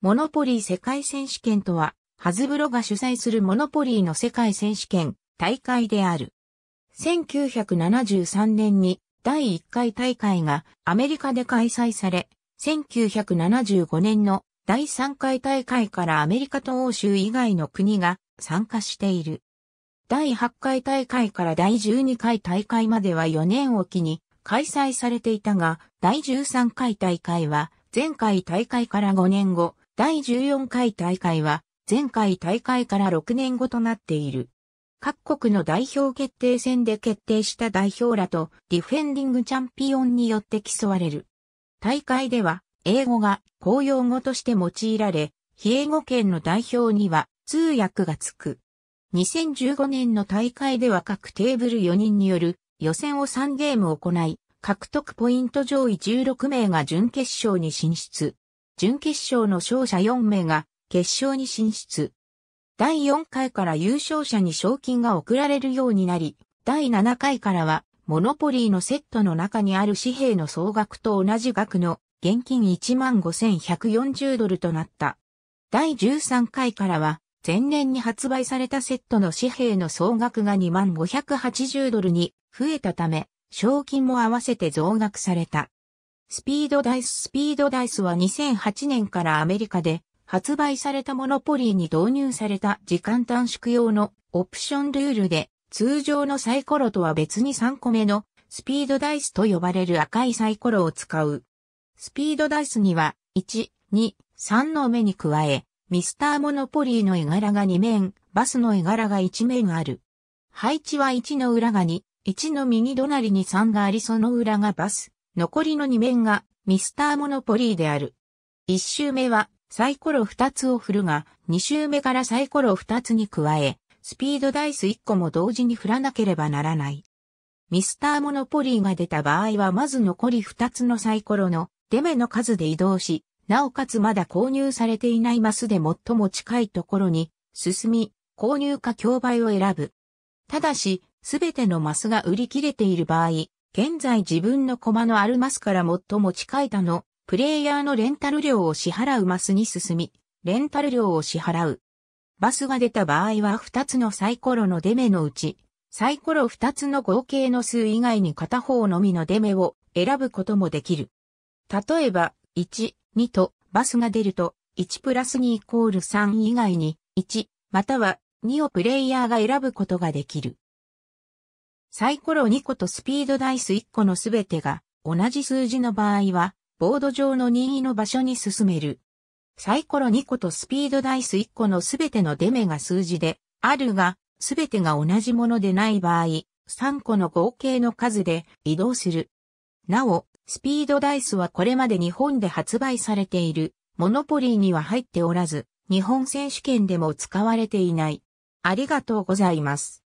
モノポリー世界選手権とは、ハズブロが主催するモノポリーの世界選手権大会である。1973年に第1回大会がアメリカで開催され、1975年の第3回大会からアメリカと欧州以外の国が参加している。第8回大会から第12回大会までは4年おきに開催されていたが、第13回大会は前回大会から5年後、第14回大会は、前回大会から6年後となっている。各国の代表決定戦で決定した代表らとディフェンディングチャンピオンによって競われる。大会では英語が公用語として用いられ、非英語圏の代表には通訳がつく。2015年の大会では各テーブル4人による予選を3ゲーム行い、獲得ポイント上位16名が準決勝に進出。準決勝の勝者4名が決勝に進出。第4回から優勝者に賞金が贈られるようになり、第7回からは、モノポリーのセットの中にある紙幣の総額と同じ額の現金15,140ドルとなった。第13回からは、前年に発売されたセットの紙幣の総額が2580ドルに増えたため、賞金も合わせて増額された。スピードダイススピードダイスは2008年からアメリカで発売されたモノポリーに導入された時間短縮用のオプションルールで通常のサイコロとは別に3個目のスピードダイスと呼ばれる赤いサイコロを使う。スピードダイスには1、2、3の目に加え、ミスターモノポリーの絵柄が2面、バスの絵柄が1面ある。配置は1の裏がに、1の右隣に3がありその裏がバス、残りの2面がミスターモノポリーである。1周目はサイコロ2つを振るが、2周目からサイコロ2つに加え、スピードダイス1個も同時に振らなければならない。ミスターモノポリーが出た場合はまず残り2つのサイコロの出目の数で移動し、なおかつまだ購入されていないマスで最も近いところに進み、購入か競売を選ぶ。ただし、すべてのマスが売り切れている場合、現在自分の駒のあるマスから最も近い他のプレイヤーのレンタル料を支払うマスに進み、レンタル料を支払う。バスが出た場合は2つのサイコロの出目のうち、サイコロ2つの合計の数以外に片方のみの出目を選ぶこともできる。例えば、1、2とバスが出ると、1プラス2イコール3以外に、1、または2をプレイヤーが選ぶことができる。サイコロ2個とスピードダイス1個のすべてが同じ数字の場合は、ボード上の任意の場所に進める。サイコロ2個とスピードダイス1個のすべての出目が数字であるが、すべてが同じものでない場合、3個の合計の数で移動する。なお、スピードダイスはこれまで日本で発売されている、モノポリーには入っておらず、日本選手権でも使われていない。ありがとうございます。